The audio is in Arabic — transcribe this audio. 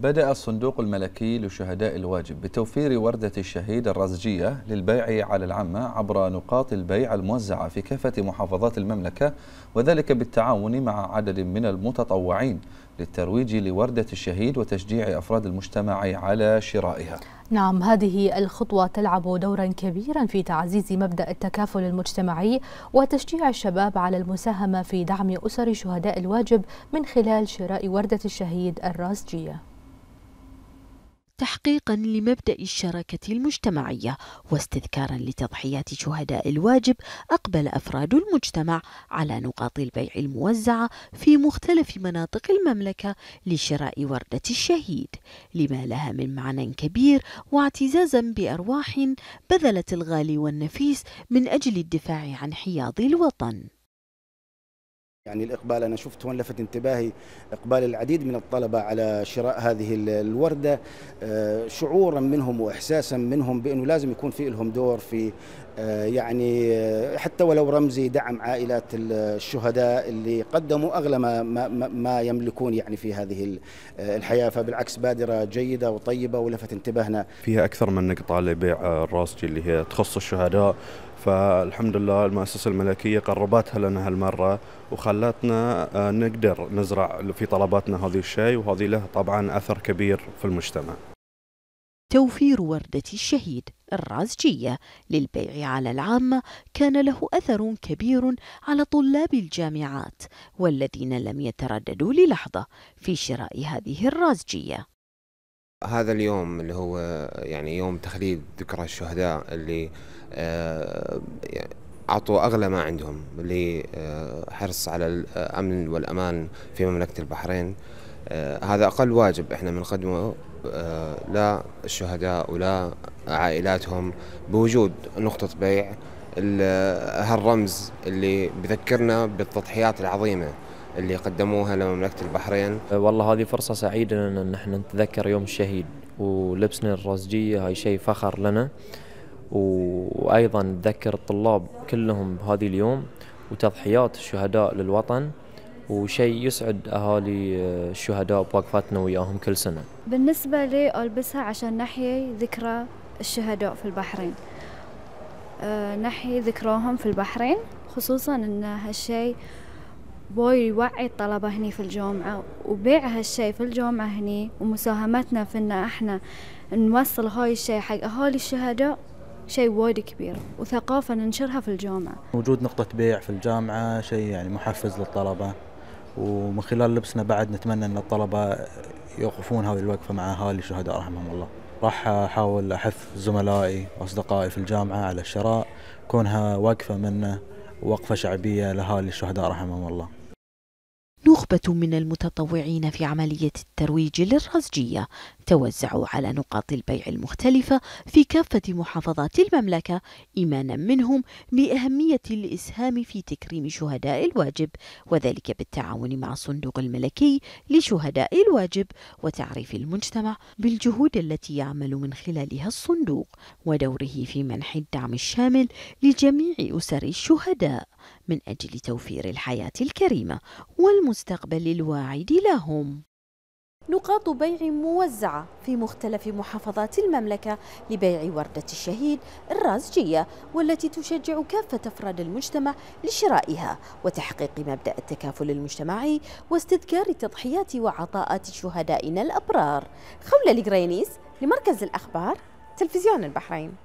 بدأ الصندوق الملكي لشهداء الواجب بتوفير وردة الشهيد الرزجية للبيع على العامة عبر نقاط البيع الموزعة في كافة محافظات المملكة وذلك بالتعاون مع عدد من المتطوعين للترويج لوردة الشهيد وتشجيع أفراد المجتمع على شرائها نعم هذه الخطوة تلعب دورا كبيرا في تعزيز مبدأ التكافل المجتمعي وتشجيع الشباب على المساهمة في دعم أسر شهداء الواجب من خلال شراء وردة الشهيد الرازجية تحقيقا لمبدا الشراكه المجتمعيه واستذكارا لتضحيات شهداء الواجب اقبل افراد المجتمع على نقاط البيع الموزعه في مختلف مناطق المملكه لشراء ورده الشهيد لما لها من معنى كبير واعتزازا بارواح بذلت الغالي والنفيس من اجل الدفاع عن حياض الوطن يعني الإقبال أنا شفت هون لفت انتباهي إقبال العديد من الطلبة على شراء هذه الوردة آه، شعورا منهم وإحساسا منهم بأنه لازم يكون في لهم دور في آه، يعني آه، حتى ولو رمزي دعم عائلات الشهداء اللي قدموا أغلى ما, ما, ما يملكون يعني في هذه الحياة فبالعكس بادرة جيدة وطيبة ولفت انتباهنا فيها أكثر من نقطة لبيع الراسجي اللي هي تخص الشهداء فالحمد لله المؤسسة الملكية قربتها لنا هالمرة وخلتنا آه، نقدر نزرع في طلباتنا هذه الشيء وهذه له طبعا أثر كبير في المجتمع توفير وردة الشهيد الرازجية للبيع على العامة كان له أثر كبير على طلاب الجامعات والذين لم يترددوا للحظة في شراء هذه الرازجية هذا اليوم اللي هو يعني يوم تخليد ذكرى الشهداء اللي آه، أعطوا أغلى ما عندهم لحرص آه، على الأمن والأمان في مملكة البحرين آه، هذا أقل واجب إحنا بنقدمه لا الشهداء ولا عائلاتهم بوجود نقطة بيع هالرمز اللي بذكرنا بالتضحيات العظيمة اللي قدموها لمملكة البحرين أه، والله هذه فرصة سعيدة لنا أن احنا نتذكر يوم الشهيد ولبسنا الرزجية هاي شيء فخر لنا وأيضا نتذكر الطلاب كلهم بهذه اليوم وتضحيات الشهداء للوطن وشيء يسعد اهالي أه، الشهداء بوقفتنا وياهم كل سنه. بالنسبه لي البسها عشان نحيي ذكرى الشهداء في البحرين. أه نحيي ذكراهم في البحرين خصوصا ان هالشيء بوي يوعي الطلبة هني في الجامعة وبيع هالشي في الجامعة هني ومساهمتنا في ان احنا نوصل هاي الشي حق اهالي الشهداء شيء وايد كبير وثقافة ننشرها في الجامعة وجود نقطة بيع في الجامعة شيء يعني محفز للطلبة ومن خلال لبسنا بعد نتمنى ان الطلبة يوقفون هذه الوقفة مع اهالي الشهداء رحمهم الله راح احاول احث زملائي واصدقائي في الجامعة على الشراء كونها وقفة منه وقفة شعبية لأهالي الشهداء رحمهم الله من المتطوعين في عملية الترويج للرزجية توزعوا على نقاط البيع المختلفة في كافة محافظات المملكة إيمانا منهم بأهمية الإسهام في تكريم شهداء الواجب وذلك بالتعاون مع الصندوق الملكي لشهداء الواجب وتعريف المجتمع بالجهود التي يعمل من خلالها الصندوق ودوره في منح الدعم الشامل لجميع أسر الشهداء من أجل توفير الحياة الكريمة والمستقبل الواعد لهم نقاط بيع موزعة في مختلف محافظات المملكة لبيع وردة الشهيد الرازجية والتي تشجع كافة أفراد المجتمع لشرائها وتحقيق مبدأ التكافل المجتمعي واستذكار تضحيات وعطاءات شهدائنا الأبرار خولة القرينيس لمركز الأخبار تلفزيون البحرين